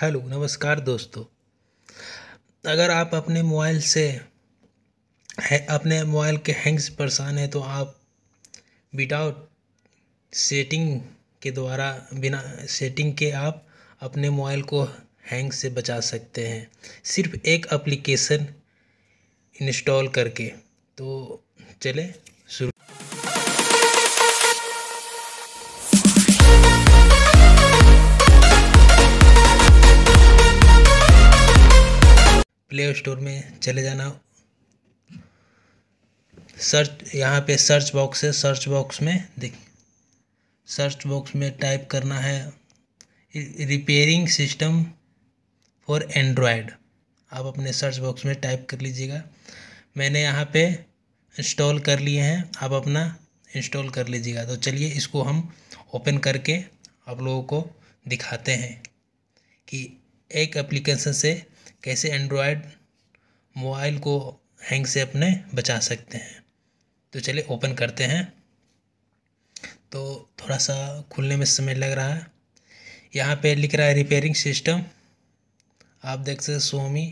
hello नमस्कार दोस्तों अगर आप अपने मोबाइल से है अपने मोबाइल के हैंग से परेशान हैं तो आप विदाउट सेटिंग के द्वारा बिना सेटिंग के आप अपने मोबाइल को हैंग से बचा सकते हैं सिर्फ एक एप्लीकेशन इंस्टॉल करके तो चले प्ले स्टोर में चले जाना सर्च यहाँ पे सर्च बॉक्स है सर्च बॉक्स में देख सर्च बॉक्स में टाइप करना है रिपेयरिंग सिस्टम फॉर एंड्रॉयड आप अपने सर्च बॉक्स में टाइप कर लीजिएगा मैंने यहाँ पे इंस्टॉल कर लिए हैं आप अपना इंस्टॉल कर लीजिएगा तो चलिए इसको हम ओपन करके आप लोगों को दिखाते हैं कि एक एप्लीकेशन से कैसे एंड्रॉयड मोबाइल को हैंग से अपने बचा सकते हैं तो चलिए ओपन करते हैं तो थोड़ा सा खुलने में समय लग रहा है यहाँ पे लिख रहा है रिपेयरिंग सिस्टम आप देख सकते सोमी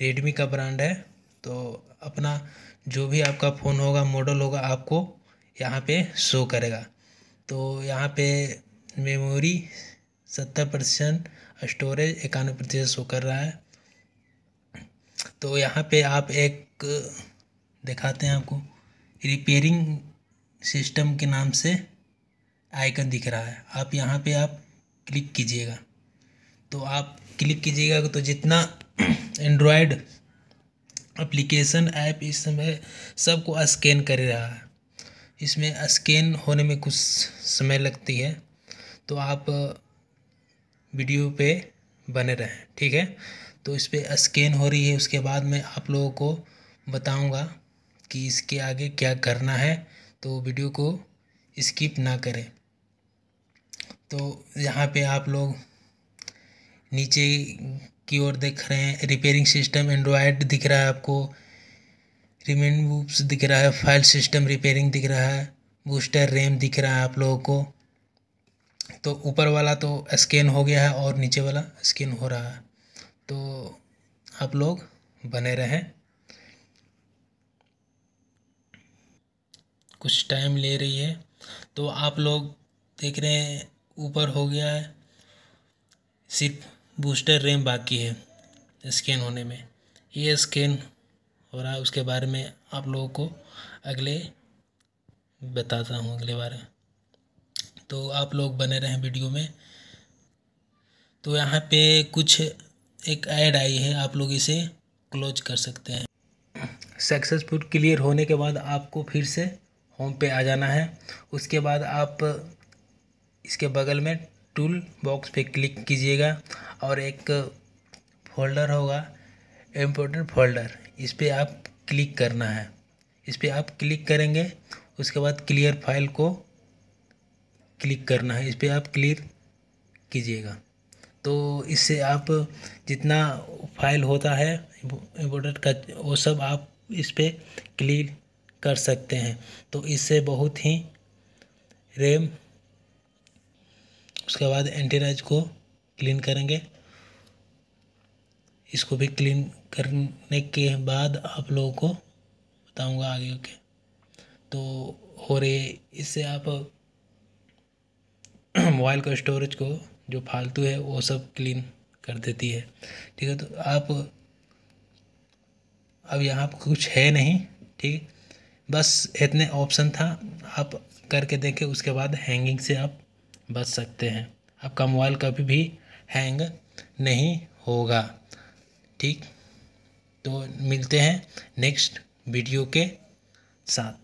रेडमी का ब्रांड है तो अपना जो भी आपका फ़ोन होगा मॉडल होगा आपको यहाँ पे शो करेगा तो यहाँ पे मेमोरी सत्तर परसेंट स्टोरेज इक्यानवे प्रतिशत शो कर रहा है तो यहाँ पे आप एक दिखाते हैं आपको रिपेयरिंग सिस्टम के नाम से आइकन दिख रहा है आप यहाँ पे आप क्लिक कीजिएगा तो आप क्लिक कीजिएगा तो जितना एंड्रॉयड एप्लीकेशन ऐप इस समय सबको स्कैन कर रहा है इसमें स्कैन होने में कुछ समय लगती है तो आप वीडियो पे बने रहें ठीक है तो इस पर स्कैन हो रही है उसके बाद मैं आप लोगों को बताऊँगा कि इसके आगे क्या करना है तो वीडियो को स्किप ना करें तो यहाँ पे आप लोग नीचे की ओर देख रहे हैं रिपेयरिंग सिस्टम एंड्रॉयड दिख रहा है आपको रिमेन बूप्स दिख रहा है फाइल सिस्टम रिपेयरिंग दिख रहा है बूस्टर रैम दिख रहा है आप लोगों को तो ऊपर वाला तो स्कैन हो गया है और नीचे वाला स्कैन हो रहा है तो आप लोग बने रहें कुछ टाइम ले रही है तो आप लोग देख रहे हैं ऊपर हो गया है सिर्फ बूस्टर रैम बाकी है स्कैन होने में ये स्कैन हो रहा है उसके बारे में आप लोगों को अगले बताता हूँ अगले बारे तो आप लोग बने रहें वीडियो में तो यहाँ पे कुछ एक ऐड आई है आप लोग इसे क्लोज कर सकते हैं सक्सेसफुल क्लियर होने के बाद आपको फिर से होम पे आ जाना है उसके बाद आप इसके बगल में टूल बॉक्स पे क्लिक कीजिएगा और एक फोल्डर होगा इम्पोर्टेंट फोल्डर इस पर आप क्लिक करना है इस पर आप क्लिक करेंगे उसके बाद क्लियर फाइल को क्लिक करना है इस पर आप क्लियर कीजिएगा तो इससे आप जितना फाइल होता है इम्पोर्टेंट का वो सब आप इस पर क्लिक कर सकते हैं तो इससे बहुत ही रेम उसके बाद एंटीराइज को क्लीन करेंगे इसको भी क्लीन करने के बाद आप लोगों को बताऊंगा आगे के तो हो रही इससे आप मोबाइल का स्टोरेज को जो फालतू है वो सब क्लीन कर देती है ठीक है तो आप अब यहाँ पर कुछ है नहीं ठीक बस इतने ऑप्शन था आप करके देखें उसके बाद हैंगिंग से आप बच सकते हैं आपका मोबाइल कभी भी हैंग नहीं होगा ठीक तो मिलते हैं नेक्स्ट वीडियो के साथ